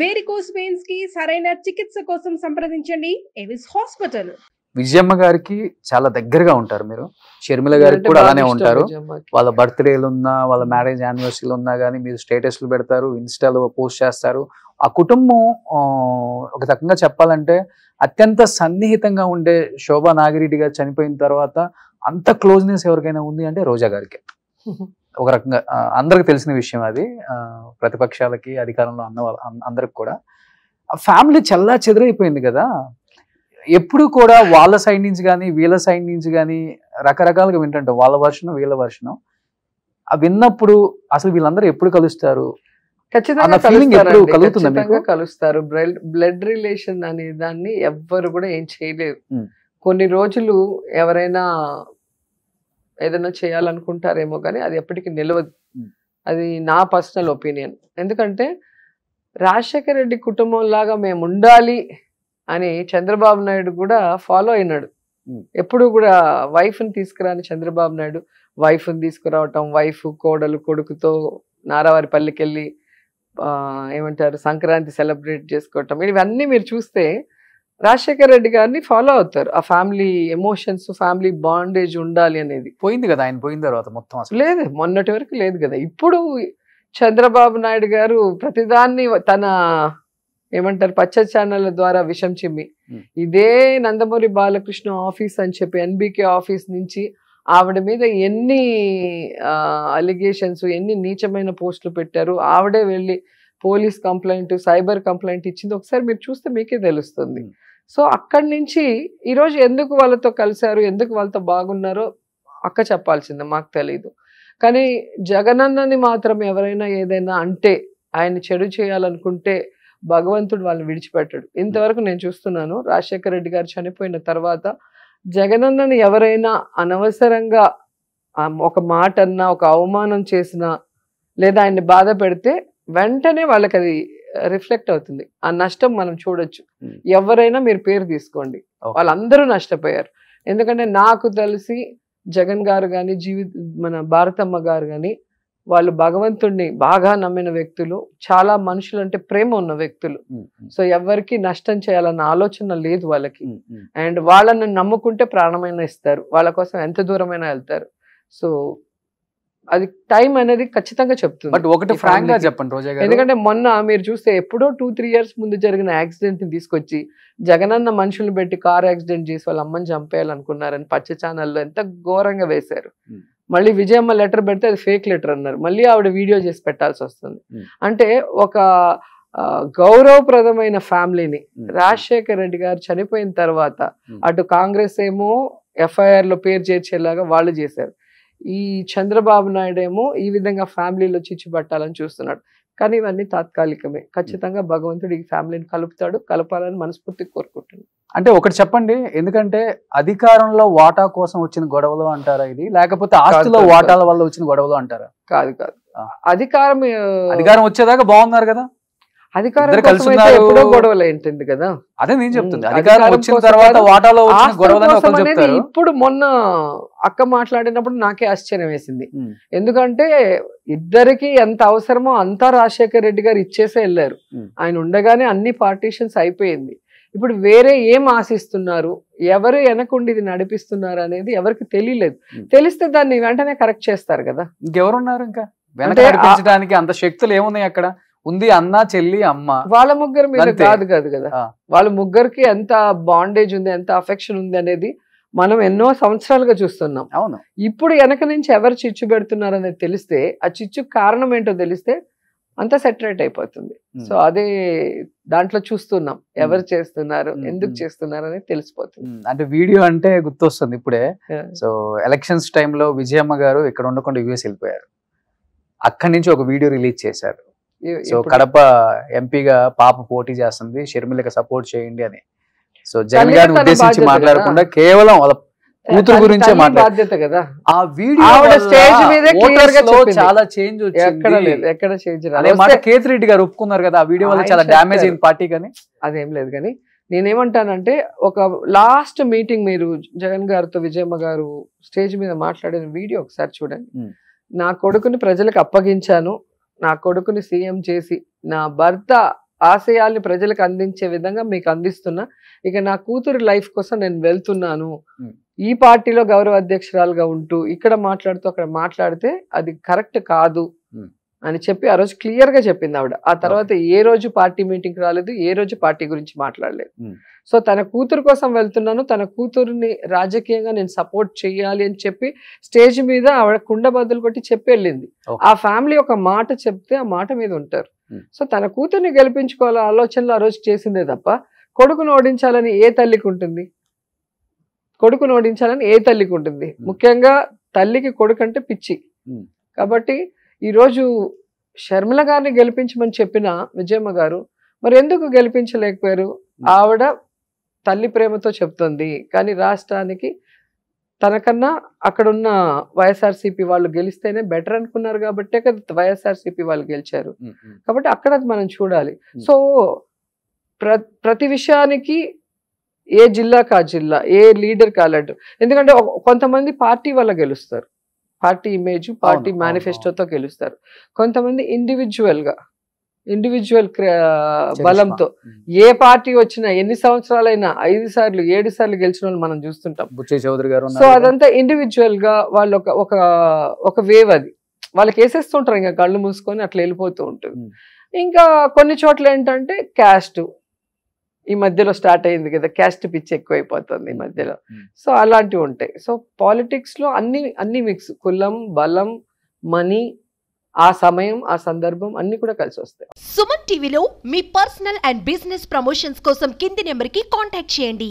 Varicose pains కి సరైన చికిత్స కోసం సంప్రదించండి ఎవిస్ హాస్పిటల్ విజయమ్మ గారికి చాలా దగ్గరగా ఉంటారు మీరు షర్మిల గారికి కూడా అలానే ఉంటారు వాళ్ళ బర్త్డేలు ఉన్నా వాళ్ళ మ్యారేజ్ యానివర్సరీలు ఉన్నా కానీ మీరు స్టేటస్లు పెడతారు ఇన్స్టాలో పోస్ట్ చేస్తారు ఆ కుటుంబం ఒక రకంగా చెప్పాలంటే అత్యంత సన్నిహితంగా ఉండే శోభా నాగిరెడ్డి గారు చనిపోయిన తర్వాత అంత క్లోజ్నెస్ ఎవరికైనా ఉంది అంటే రోజా గారికి ఒక రకంగా అందరికి తెలిసిన విషయం అది ప్రతిపక్షాలకి అధికారంలో అన్న అందరికి కూడా ఫ్యామిలీ చల్లా చెదరైపోయింది కదా ఎప్పుడు కూడా వాళ్ళ సైడ్ నుంచి కానీ వీళ్ళ సైడ్ నుంచి కానీ రకరకాలుగా వింటుంటాం వాళ్ళ వర్షనం వీళ్ళ వర్షనం ఆ విన్నప్పుడు అసలు వీళ్ళందరూ ఎప్పుడు కలుస్తారు ఖచ్చితంగా కలుస్తారు బ్లడ్ బ్లడ్ రిలేషన్ అనే దాన్ని ఎవ్వరు కూడా ఏం చేయలేరు కొన్ని రోజులు ఎవరైనా ఏదైనా చేయాలనుకుంటారేమో కానీ అది ఎప్పటికీ నిలవదు అది నా పర్సనల్ ఒపీనియన్ ఎందుకంటే రాజశేఖర రెడ్డి కుటుంబం లాగా మేము ఉండాలి అని చంద్రబాబు నాయుడు కూడా ఫాలో అయినాడు ఎప్పుడు కూడా వైఫ్ని తీసుకురాని చంద్రబాబు నాయుడు వైఫ్ని తీసుకురావటం వైఫ్ కోడలు కొడుకుతో నారావారిపల్లికి వెళ్ళి ఏమంటారు సంక్రాంతి సెలబ్రేట్ చేసుకోవటం ఇవన్నీ మీరు చూస్తే రాజశేఖర్ రెడ్డి గారిని ఫాలో అవుతారు ఆ ఫ్యామిలీ ఎమోషన్స్ ఫ్యామిలీ బాండేజ్ ఉండాలి అనేది పోయింది కదా ఆయన పోయిన తర్వాత మొత్తం అసలు లేదు మొన్నటి వరకు లేదు కదా ఇప్పుడు చంద్రబాబు నాయుడు గారు ప్రతిదాన్ని తన ఏమంటారు పచ్చ ఛానళ్ళ ద్వారా విషం చిమ్మి ఇదే నందమూరి బాలకృష్ణ ఆఫీస్ అని చెప్పి ఎన్బికే ఆఫీస్ నుంచి ఆవిడ మీద ఎన్ని అలిగేషన్స్ ఎన్ని నీచమైన పోస్టులు పెట్టారు ఆవిడే వెళ్ళి పోలీస్ కంప్లైంట్ సైబర్ కంప్లైంట్ ఇచ్చింది ఒకసారి మీరు చూస్తే మీకే తెలుస్తుంది సో అక్కడి నుంచి ఈరోజు ఎందుకు వాళ్ళతో కలిశారు ఎందుకు వాళ్ళతో బాగున్నారో అక్క చెప్పాల్సిందే మాకు తెలీదు కానీ జగనన్నని మాత్రం ఎవరైనా ఏదైనా అంటే ఆయన చెడు చేయాలనుకుంటే భగవంతుడు వాళ్ళని విడిచిపెట్టాడు ఇంతవరకు నేను చూస్తున్నాను రాజశేఖర రెడ్డి గారు చనిపోయిన తర్వాత జగనన్నని ఎవరైనా అనవసరంగా ఒక మాట అన్నా ఒక అవమానం చేసినా లేదా ఆయన్ని బాధ పెడితే వెంటనే వాళ్ళకి అది రిఫ్లెక్ట్ అవుతుంది ఆ నష్టం మనం చూడొచ్చు ఎవరైనా మీరు పేరు తీసుకోండి వాళ్ళందరూ నష్టపోయారు ఎందుకంటే నాకు తెలిసి జగన్ గారు కానీ జీవి మన భారతమ్మ గారు కానీ వాళ్ళు భగవంతుడిని బాగా నమ్మిన వ్యక్తులు చాలా మనుషులు అంటే ప్రేమ ఉన్న వ్యక్తులు సో ఎవరికి నష్టం చేయాలన్న ఆలోచన లేదు వాళ్ళకి అండ్ వాళ్ళని నమ్ముకుంటే ప్రాణమైన ఇస్తారు వాళ్ళ కోసం ఎంత దూరమైనా వెళ్తారు సో అది టైం అనేది ఖచ్చితంగా చెప్తుంది బట్ ఒకటి ఫ్రాంక్ గా చెప్పండి రోజా ఎందుకంటే మొన్న మీరు చూస్తే ఎప్పుడో టూ త్రీ ఇయర్స్ ముందు జరిగిన యాక్సిడెంట్ ని తీసుకొచ్చి జగనన్న మనుషులు పెట్టి కార్ యాక్సిడెంట్ చేసి వాళ్ళ అమ్మని చంపేయాలనుకున్నారని పచ్చ ఛానల్లో ఎంత ఘోరంగా వేశారు hmm. మళ్ళీ విజయమ్మ లెటర్ పెడితే అది ఫేక్ లెటర్ అన్నారు మళ్ళీ ఆవిడ వీడియో చేసి పెట్టాల్సి వస్తుంది hmm. అంటే ఒక గౌరవప్రదమైన ఫ్యామిలీని hmm. రాజశేఖర్ రెడ్డి గారు చనిపోయిన తర్వాత అటు కాంగ్రెస్ ఏమో ఎఫ్ఐఆర్ లో పేరు చేర్చేలాగా వాళ్ళు చేశారు ఈ చంద్రబాబు నాయుడు ఏమో ఈ విధంగా ఫ్యామిలీలో పట్టాలని చూస్తున్నాడు కానీ ఇవన్నీ తాత్కాలికమే ఖచ్చితంగా భగవంతుడు ఈ ఫ్యామిలీని కలుపుతాడు కలపాలని మనస్ఫూర్తి కోరుకుంటుంది అంటే ఒకటి చెప్పండి ఎందుకంటే అధికారంలో వాటా కోసం వచ్చిన గొడవలు అంటారా ఇది లేకపోతే ఆస్తిలో వాటాల వల్ల వచ్చిన గొడవలు అంటారా కాదు కాదు అధికారం అధికారం వచ్చేదాకా బాగున్నారు కదా గొడవలు కదా చెప్తుంది ఇప్పుడు మొన్న అక్క మాట్లాడినప్పుడు నాకే ఆశ్చర్యం వేసింది ఎందుకంటే ఇద్దరికి ఎంత అవసరమో అంతా రాజశేఖర్ రెడ్డి గారు ఇచ్చేసే వెళ్ళారు ఆయన ఉండగానే అన్ని పార్టీషన్స్ అయిపోయింది ఇప్పుడు వేరే ఏం ఆశిస్తున్నారు ఎవరు వెనకుండి ఇది నడిపిస్తున్నారు అనేది ఎవరికి తెలియలేదు తెలిస్తే దాన్ని వెంటనే కరెక్ట్ చేస్తారు కదా ఇంకెవరున్నారు ఇంకా వెనక నడిపించడానికి అంత శక్తులు ఏమున్నాయి అక్కడ ఉంది అన్న చెల్లి అమ్మ వాళ్ళ ముగ్గురు మీద కాదు కాదు కదా వాళ్ళ ముగ్గురికి ఎంత బాండేజ్ ఉంది ఎంత అఫెక్షన్ ఉంది అనేది మనం ఎన్నో సంవత్సరాలుగా చూస్తున్నాం అవును ఇప్పుడు వెనక నుంచి ఎవరు చిచ్చు పెడుతున్నారు అనేది తెలిస్తే ఆ చిచ్చు కారణం ఏంటో తెలిస్తే అంతా సెటరేట్ అయిపోతుంది సో అదే దాంట్లో చూస్తున్నాం ఎవరు చేస్తున్నారు ఎందుకు చేస్తున్నారు అనేది తెలిసిపోతుంది అంటే వీడియో అంటే గుర్తొస్తుంది ఇప్పుడే సో ఎలక్షన్స్ టైంలో విజయమ్మ గారు ఇక్కడ ఉండకుండా యుఎస్ వెళ్ళిపోయారు అక్కడి నుంచి ఒక వీడియో రిలీజ్ చేశారు సో కడప ఎంపీగా పాప పోటీ చేస్తుంది షర్మిలకి సపోర్ట్ చేయండి అని సో జగన్ గారిని ఉద్దేశించి మాట్లాడకుండా కేవలం కూతురు గురించే బాధ్యత కదా ఆ వీడియో స్టేజ్ మీద చాలా చేంజ్ ఎక్కడ లేదు ఎక్కడ చేంజ్ రాలేదు కేతిరెడ్డి గారు ఒప్పుకున్నారు కదా ఆ వీడియో వల్ల చాలా డ్యామేజ్ అయింది పార్టీ కానీ అదేం లేదు కానీ నేనేమంటానంటే ఒక లాస్ట్ మీటింగ్ మీరు జగన్ గారితో విజయమ్మ గారు స్టేజ్ మీద మాట్లాడిన వీడియో ఒకసారి చూడండి నా కొడుకుని ప్రజలకు అప్పగించాను నా కొడుకుని సీఎం చేసి నా భర్త ఆశయాల్ని ప్రజలకు అందించే విధంగా మీకు అందిస్తున్నా ఇక నా కూతురు లైఫ్ కోసం నేను వెళ్తున్నాను ఈ పార్టీలో గౌరవ అధ్యక్షురాలుగా ఉంటూ ఇక్కడ మాట్లాడుతూ అక్కడ మాట్లాడితే అది కరెక్ట్ కాదు అని చెప్పి ఆ రోజు క్లియర్గా చెప్పింది ఆవిడ ఆ తర్వాత ఏ రోజు పార్టీ మీటింగ్ రాలేదు ఏ రోజు పార్టీ గురించి మాట్లాడలేదు సో తన కూతురు కోసం వెళ్తున్నాను తన కూతురుని రాజకీయంగా నేను సపోర్ట్ చేయాలి అని చెప్పి స్టేజ్ మీద ఆవిడ కుండ బదులు కొట్టి చెప్పి వెళ్ళింది ఆ ఫ్యామిలీ ఒక మాట చెప్తే ఆ మాట మీద ఉంటారు సో తన కూతుర్ని గెలిపించుకోవాలి ఆలోచనలు ఆ రోజు చేసిందే తప్ప కొడుకును ఓడించాలని ఏ తల్లికి ఉంటుంది కొడుకును ఓడించాలని ఏ తల్లికి ఉంటుంది ముఖ్యంగా తల్లికి కొడుకు అంటే పిచ్చి కాబట్టి ఈరోజు షర్మిల గారిని గెలిపించమని చెప్పిన విజయమ్మ గారు మరి ఎందుకు గెలిపించలేకపోయారు ఆవిడ తల్లి ప్రేమతో చెప్తుంది కానీ రాష్ట్రానికి తనకన్నా అక్కడున్న వైఎస్ఆర్సీపీ వాళ్ళు గెలిస్తేనే బెటర్ అనుకున్నారు కాబట్టే కదా వైఎస్ఆర్సీపీ వాళ్ళు గెలిచారు కాబట్టి అక్కడ మనం చూడాలి సో ప్ర ప్రతి విషయానికి ఏ జిల్లా కా జిల్లా ఏ లీడర్ కా ఎందుకంటే కొంతమంది పార్టీ వల్ల గెలుస్తారు పార్టీ ఇమేజ్ పార్టీ మేనిఫెస్టోతో గెలుస్తారు కొంతమంది ఇండివిజువల్గా ఇండివిజువల్ బలంతో ఏ పార్టీ వచ్చినా ఎన్ని సంవత్సరాలైనా ఐదు సార్లు ఏడు సార్లు గెలిచిన వాళ్ళు మనం చూస్తుంటాం బుచ్చే చౌదరి గారు సో అదంతా ఇండివిజువల్ గా వాళ్ళు ఒక ఒక ఒక వేవ్ అది వాళ్ళకి వేసేస్తుంటారు ఇంకా కళ్ళు మూసుకొని అట్లా వెళ్ళిపోతూ ఉంటుంది ఇంకా కొన్ని చోట్ల ఏంటంటే క్యాస్ట్ ఈ మధ్యలో స్టార్ట్ అయింది కదా క్యాస్ట్ పిచ్ ఎక్కువైపోతుంది ఈ మధ్యలో hmm. సో అలాంటివి ఉంటాయి సో పాలిటిక్స్లో అన్ని అన్ని మిక్స్ కులం బలం మనీ ఆ సమయం ఆ సందర్భం అన్ని కూడా కలిసి వస్తాయి సుమన్ టీవీలో మీ పర్సనల్ అండ్ బిజినెస్ ప్రమోషన్స్ కోసం కింది నెంబర్కి కాంటాక్ట్ చేయండి